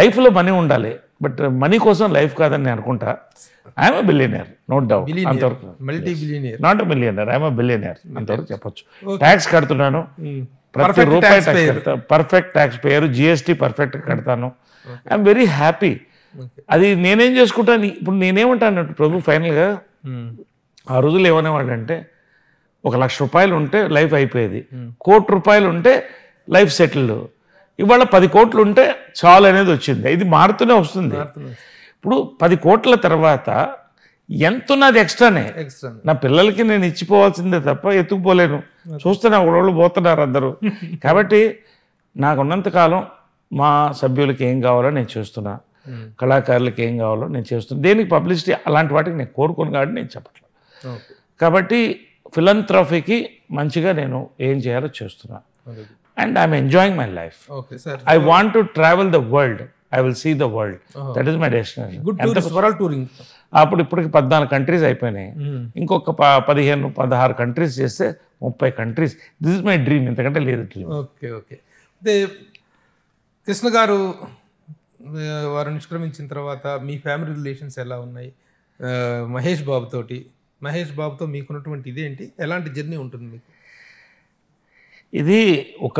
లైఫ్లో మనీ ఉండాలి బట్ మనీ కోసం లైఫ్ కాదని నేను అనుకుంటా ఐఎమ్ బిలియనర్ నో డౌట్ అంతవరకు multi billionaire not millionaire I'm billionaire అంతవరకు చెప్పొచ్చు ట్యాక్స్ కడుతున్నాను hmm. ప్రతి రూపాయి perfect tax payer GST perfect కడతాను ఐఎమ్ వెరీ హ్యాపీ అది నేనేం చేసుకుంటాను ఇప్పుడు నేనేమంటాను ప్రభు ఫైనల్గా hmm. ఆ రోజులు ఏమనేవాడు అంటే ఒక లక్ష రూపాయలు ఉంటే లైఫ్ అయిపోయేది hmm. కోటి రూపాయలు ఉంటే లైఫ్ సెటిల్డ్ ఇవాళ పది కోట్లు ఉంటే చాలు అనేది వచ్చింది ఇది మారుతూనే వస్తుంది ఇప్పుడు పది కోట్ల తర్వాత ఎంత ఉన్నది ఎక్స్ట్రానే నా పిల్లలకి నేను ఇచ్చిపోవాల్సిందే తప్ప ఎత్తుకుపోలేను చూస్తున్నా ఒకళ్ళు పోతున్నారు అందరూ [LAUGHS] కాబట్టి నాకున్నంతకాలం మా సభ్యులకి ఏం కావాలో నేను చూస్తున్నా కళాకారులకి ఏం కావాలో నేను చేస్తున్నా దేనికి పబ్లిసిటీ అలాంటి వాటికి నేను కోరుకుని కాబట్టి నేను చెప్పట్లేదు కాబట్టి ఫిలంథ్రఫీకి మంచిగా నేను ఏం చేయాలో చేస్తున్నా and I'm enjoying my life I want to travel the world I will see the world that is my destination touring అప్పుడు ఇప్పటికి పద్నాలుగు కంట్రీస్ అయిపోయినాయి hmm. ఇంకొక పదిహేను పదహారు కంట్రీస్ చేస్తే ముప్పై countries this is my dream ఎందుకంటే లేదు డ్రీమ్ ఓకే ఓకే అయితే కృష్ణ గారు వారు నిష్క్రమించిన తర్వాత మీ ఫ్యామిలీ రిలేషన్స్ ఎలా ఉన్నాయి మహేష్ బాబుతోటి మహేష్ బాబుతో మీకున్నటువంటి ఇదేంటి ఎలాంటి జర్నీ ఉంటుంది మీకు ఇది ఒక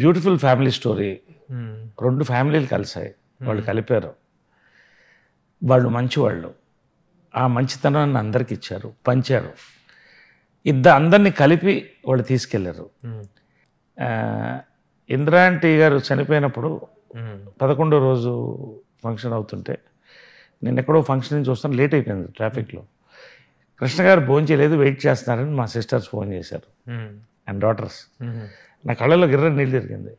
బ్యూటిఫుల్ ఫ్యామిలీ స్టోరీ hmm. రెండు ఫ్యామిలీలు కలిసాయి వాళ్ళు hmm. కలిపారు వాళ్ళు మంచివాళ్ళు ఆ మంచితనాన్ని అందరికి ఇచ్చారు పంచారు ఇద్దరు అందరినీ కలిపి వాళ్ళు తీసుకెళ్లారు hmm. ఇంద్రాంటి గారు చనిపోయినప్పుడు పదకొండో రోజు ఫంక్షన్ అవుతుంటే నేను ఎక్కడో ఫంక్షన్ నుంచి వస్తాను లేట్ అయిపోయింది ట్రాఫిక్లో కృష్ణ గారు ఫోన్ చేయలేదు వెయిట్ చేస్తున్నారని మా సిస్టర్స్ ఫోన్ చేశారు అండ్ డాటర్స్ నా కళ్ళలో గిర్ర నీళ్ళు తిరిగింది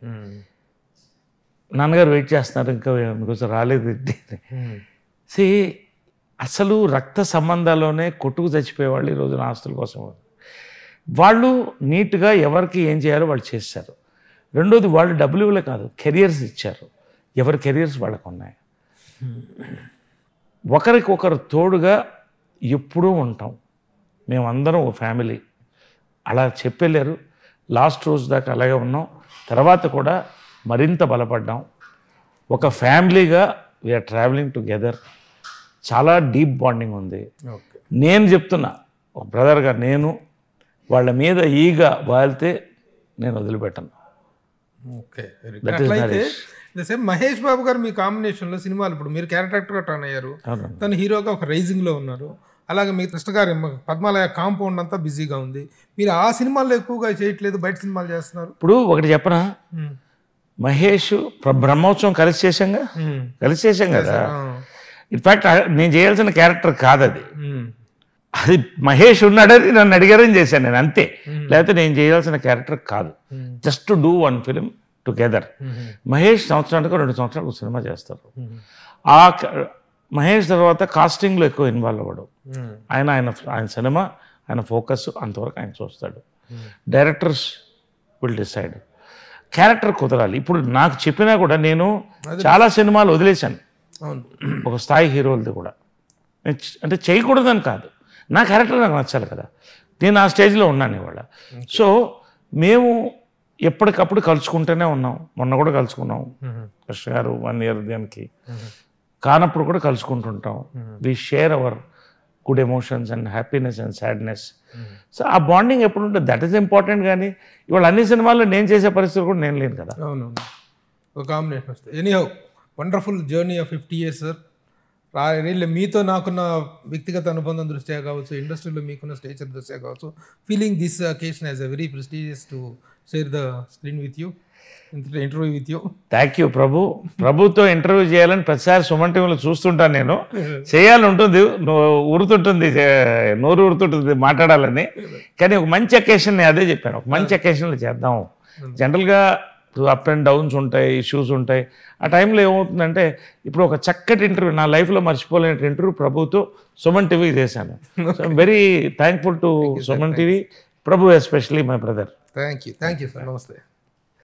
నాన్నగారు వెయిట్ చేస్తున్నారు ఇంకా మీకోసం రాలేదు సి అసలు రక్త సంబంధాల్లోనే కొట్టుకు చచ్చిపోయేవాళ్ళు ఈ రోజున ఆస్తుల కోసం వాళ్ళు నీట్గా ఎవరికి ఏం చేయాలో వాళ్ళు చేస్తారు రెండోది వాళ్ళు డబ్ల్యూలే కాదు కెరియర్స్ ఇచ్చారు ఎవరి కెరియర్స్ వాళ్ళకు ఉన్నాయి ఒకరికొకరు తోడుగా ఎప్పుడూ ఉంటాం మేమందరం ఒక ఫ్యామిలీ అలా చెప్పలేరు లాస్ట్ రోజు దాకా అలాగే ఉన్నాం తర్వాత కూడా మరింత బలపడ్డాం ఒక ఫ్యామిలీగా వీఆర్ ట్రావెలింగ్ టుగెదర్ చాలా డీప్ బాండింగ్ ఉంది నేను చెప్తున్నా ఒక బ్రదర్గా నేను వాళ్ళ మీద ఈగ వాళ్తే నేను వదిలిపెట్టను ఓకే మహేష్ బాబు గారు మీ కాంబినేషన్లో సినిమాలు ఇప్పుడు మీరు క్యారెక్టర్ టర్న్ అయ్యారు తను హీరోగా ఒక రైజింగ్లో ఉన్నారు అలాగే మీ కృష్ణగారి పద్మాలయ కాంపౌండ్ అంతా బిజీగా ఉంది మీరు ఆ సినిమాల్లో ఎక్కువగా చేయట్లేదు బయట సినిమాలు చేస్తున్నారు ఇప్పుడు ఒకటి చెప్పనా మహేష్ బ్రహ్మోత్సవం కలిసి చేశాంగా కలిసి చేసాం కదా ఇన్ఫాక్ట్ నేను చేయాల్సిన క్యారెక్టర్ కాదు అది అది మహేష్ ఉన్నాడని నన్ను అడిగారని చేశాను నేను అంతే లేకపోతే నేను చేయాల్సిన క్యారెక్టర్ కాదు just do one film together Mahesh సంవత్సరానికి రెండు సంవత్సరాలకు సినిమా చేస్తారు ఆ మహేష్ తర్వాత కాస్టింగ్లో ఎక్కువ ఇన్వాల్వ్ అవ్వడం ఆయన ఆయన ఆయన సినిమా ఆయన ఫోకస్ అంతవరకు ఆయన చూస్తాడు డైరెక్టర్స్ విల్ డిసైడ్ క్యారెక్టర్ కుదరాలి ఇప్పుడు నాకు చెప్పినా కూడా నేను చాలా సినిమాలు వదిలేశాను ఒక స్థాయి హీరోలది కూడా అంటే చేయకూడదని కాదు నా క్యారెక్టర్ నాకు నచ్చాలి కదా నేను ఆ స్టేజ్లో ఉన్నాను ఇవాళ సో మేము ఎప్పటికప్పుడు కలుసుకుంటూనే ఉన్నాం మొన్న కూడా కలుసుకున్నాం కృష్ణ గారు వన్ ఇయర్ దానికి కానప్పుడు కూడా కలుసుకుంటుంటాం we share our good emotions and happiness and sadness so ఆ బాండింగ్ ఎప్పుడు ఉంటుంది దట్ ఈస్ ఇంపార్టెంట్ కానీ ఇవాళ అన్ని సినిమాల్లో నేను చేసే పరిస్థితులు కూడా నేను లేను కదా అవును ఒక కాంబినేషన్ వస్తుంది any wonderful journey of fifty years sir రీళ్ళు మీతో నాకున్న వ్యక్తిగత అనుబంధం దృష్ట్యా కావచ్చు ఇండస్ట్రీలో మీకున్న స్టేచర్ దృష్ట్యా కావచ్చు feeling this occasion as a very prestigious to share the screen with you interview with you thank you Prabhu ప్రభుతో ఇంటర్వ్యూ చేయాలని ప్రతిసారి సుమన్ టీవీలో చూస్తుంటాను నేను చేయాలని ఉంటుంది ఉరుతుంటుంది నోరు ఉరుతుంటుంది మాట్లాడాలని కానీ ఒక మంచి అకేషన్ అదే చెప్పాను ఒక మంచి అకేషన్లో చేద్దాం జనరల్గా అప్ అండ్ డౌన్స్ ఉంటాయి ఇష్యూస్ ఉంటాయి ఆ టైంలో ఏమవుతుందంటే ఇప్పుడు ఒక చక్కటి ఇంటర్వ్యూ నా లైఫ్లో మర్చిపోలేని ఇంటర్వ్యూ ప్రభుతో సుమన్ టీవీ చేశాను very thankful to Suman TV Prabhu especially my brother thank you thank you sir నమస్తే